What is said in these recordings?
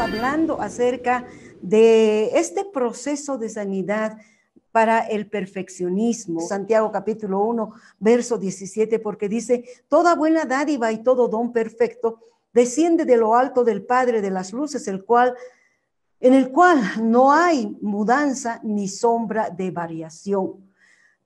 hablando acerca de este proceso de sanidad para el perfeccionismo. Santiago capítulo 1, verso 17, porque dice, toda buena dádiva y todo don perfecto desciende de lo alto del Padre de las luces, el cual en el cual no hay mudanza ni sombra de variación.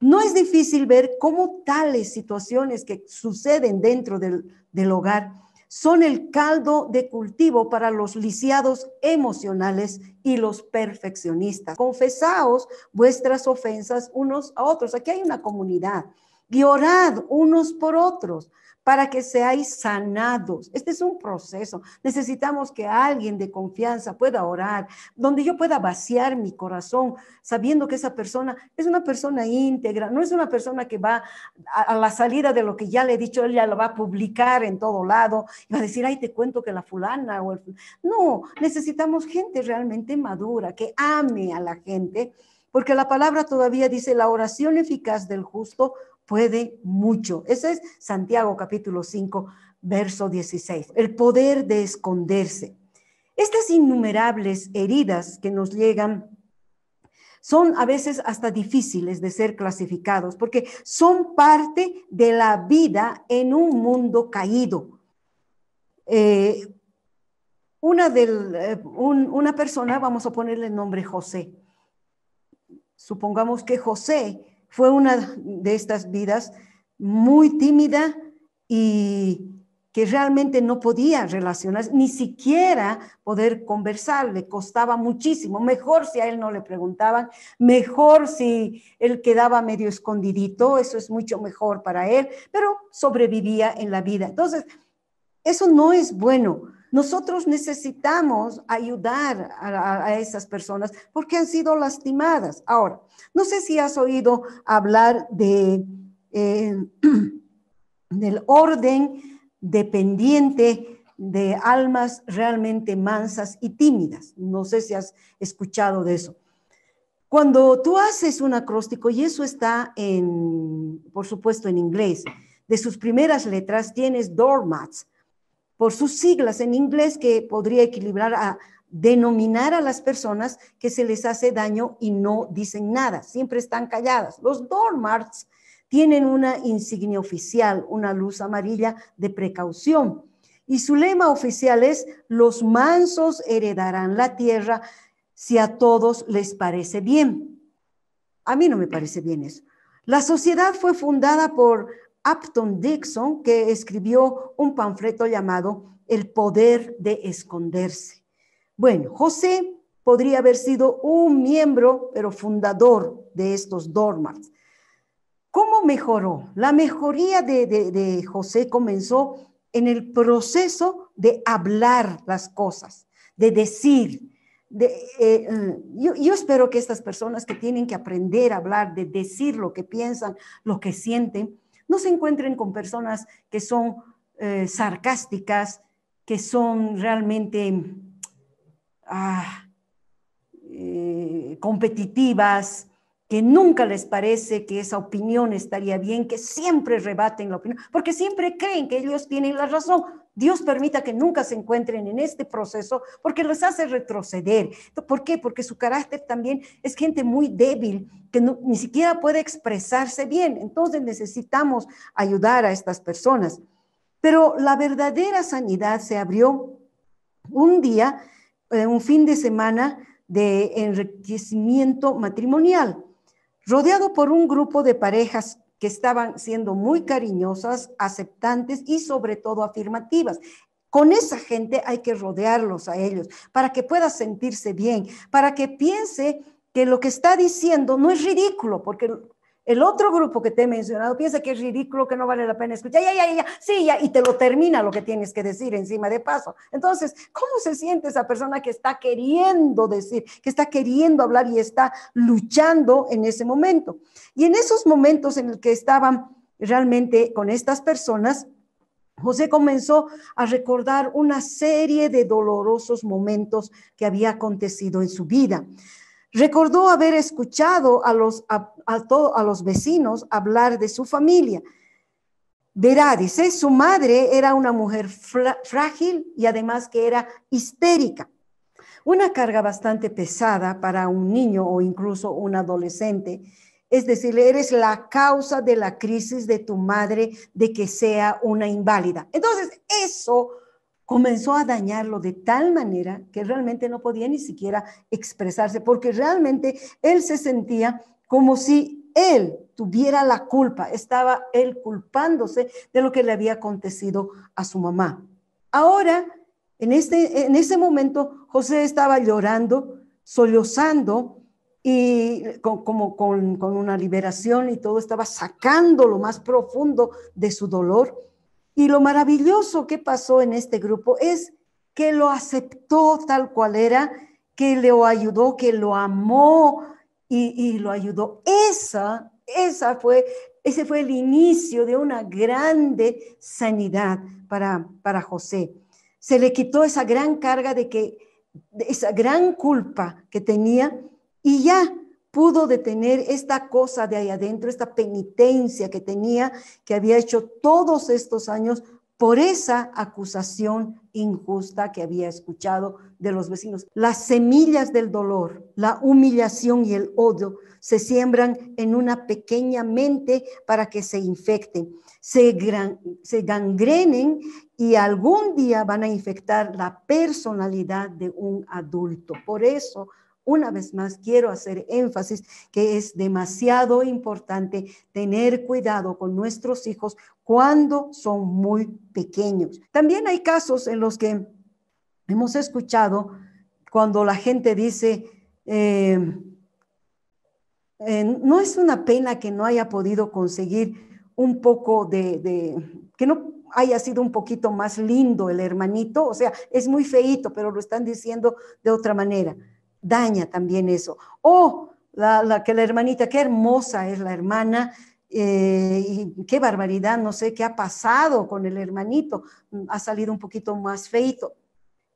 No es difícil ver cómo tales situaciones que suceden dentro del, del hogar son el caldo de cultivo para los lisiados emocionales y los perfeccionistas. Confesaos vuestras ofensas unos a otros. Aquí hay una comunidad y orad unos por otros para que seáis sanados. Este es un proceso. Necesitamos que alguien de confianza pueda orar, donde yo pueda vaciar mi corazón, sabiendo que esa persona es una persona íntegra, no es una persona que va a, la salida de lo que ya le he dicho, ella lo va a publicar en todo lado y va a decir, ay, te cuento que la fulana o el... No, necesitamos gente realmente madura, que ame a la gente, porque la palabra todavía dice, la oración eficaz del justo puede mucho. Ese es Santiago capítulo 5, verso 16. El poder de esconderse. Estas innumerables heridas que nos llegan son a veces hasta difíciles de ser clasificados porque son parte de la vida en un mundo caído. Eh, una, del, eh, una persona, vamos a ponerle el nombre José. Supongamos que José fue una de estas vidas muy tímida y que realmente no podía relacionarse, ni siquiera poder conversar, le costaba muchísimo. Mejor si a él no le preguntaban, mejor si él quedaba medio escondidito, eso es mucho mejor para él, pero sobrevivía en la vida. Entonces, eso no es bueno. Nosotros necesitamos ayudar a, esas personas porque han sido lastimadas. Ahora, no sé si has oído hablar de, eh, del orden dependiente de almas realmente mansas y tímidas. No sé si has escuchado de eso. Cuando tú haces un acróstico, y eso está en, por supuesto, en inglés, de sus primeras letras tienes doormats, por sus siglas en inglés que podría equilibrar a denominar a las personas que se les hace daño y no dicen nada, siempre están calladas. Los Dormarts tienen una insignia oficial, una luz amarilla de precaución. Y su lema oficial es, los mansos heredarán la tierra si a todos les parece bien. A mí no me parece bien eso. La sociedad fue fundada por Upton Dixon, que escribió un panfleto llamado El poder de esconderse. Bueno, José podría haber sido un miembro, pero fundador de estos Dormans. ¿Cómo mejoró? La mejoría de, José comenzó en el proceso de hablar las cosas, de decir. Eh, mm, yo, espero que estas personas que tienen que aprender a hablar, de decir lo que piensan, lo que sienten, no se encuentren con personas que son eh, sarcásticas, que son realmente ah, eh, competitivas, que nunca les parece que esa opinión estaría bien, que siempre rebaten la opinión, porque siempre creen que ellos tienen la razón. Dios permita que nunca se encuentren en este proceso porque los hace retroceder. ¿Por qué? Porque su carácter también es gente muy débil que ni siquiera puede expresarse bien. Entonces necesitamos ayudar a estas personas. Pero la verdadera sanidad se abrió un día, eh, un fin de semana de enriquecimiento matrimonial, rodeado por un grupo de parejas que estaban siendo muy cariñosas, aceptantes y sobre todo afirmativas. Con esa gente hay que rodearlos a ellos para que pueda sentirse bien, para que piense que lo que está diciendo no es ridículo, porque el otro grupo que te he mencionado piensa que es ridículo, que no vale la pena escuchar, ya, ya, ya, ya, sí, ya, y te lo termina lo que tienes que decir encima de paso. Entonces, ¿cómo se siente esa persona que está queriendo decir, que está queriendo hablar y está luchando en ese momento? Y en esos momentos en el que estaban realmente con estas personas, José comenzó a recordar una serie de dolorosos momentos que había acontecido en su vida. Recordó haber escuchado a los, los vecinos hablar de su familia. Verá, dice, su madre era una mujer frágil y además que era histérica. Una carga bastante pesada para un niño o incluso un adolescente. Es decir, eres la causa de la crisis de tu madre de que sea una inválida. Entonces, eso comenzó a dañarlo de tal manera que realmente no podía ni siquiera expresarse, porque realmente él se sentía como si él tuviera la culpa, estaba él culpándose de lo que le había acontecido a su mamá. Ahora, en, este, en ese momento, José estaba llorando, sollozando y como con una liberación y todo, estaba sacando lo más profundo de su dolor y lo maravilloso que pasó en este grupo es que lo aceptó tal cual era, que lo ayudó, que lo amó y, lo ayudó. Esa, esa fue, ese fue el inicio de una grande sanidad para, para José. Se le quitó esa gran carga de que, esa gran culpa que tenía y ya pudo detener esta cosa de ahí adentro, esta penitencia que tenía, que había hecho todos estos años por esa acusación injusta que había escuchado de los vecinos. Las semillas del dolor, la humillación y el odio se siembran en una pequeña mente para que se infecten, se, se gangrenen y algún día van a infectar la personalidad de un adulto. Por eso una vez más quiero hacer énfasis que es demasiado importante tener cuidado con nuestros hijos cuando son muy pequeños. También hay casos en los que hemos escuchado cuando la gente dice, eh, eh, no es una pena que no haya podido conseguir un poco de, de que no haya sido un poquito más lindo el hermanito, o sea, es muy feito, pero lo están diciendo de otra manera daña también eso. O la, que la hermanita, qué hermosa es la hermana, eh, y qué barbaridad, no sé qué ha pasado con el hermanito, mm, ha salido un poquito más feito.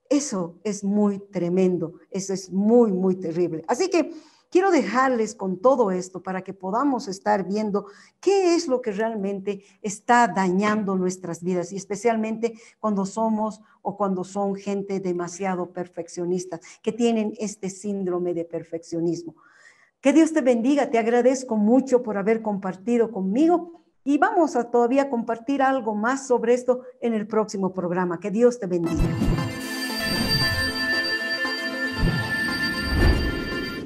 Eso es muy tremendo, eso es muy, muy terrible. Así que Quiero dejarles con todo esto para que podamos estar viendo qué es lo que realmente está dañando nuestras vidas y especialmente cuando somos o cuando son gente demasiado perfeccionista, que tienen este síndrome de perfeccionismo. Que Dios te bendiga, te agradezco mucho por haber compartido conmigo y vamos a todavía compartir algo más sobre esto en el próximo programa. Que Dios te bendiga.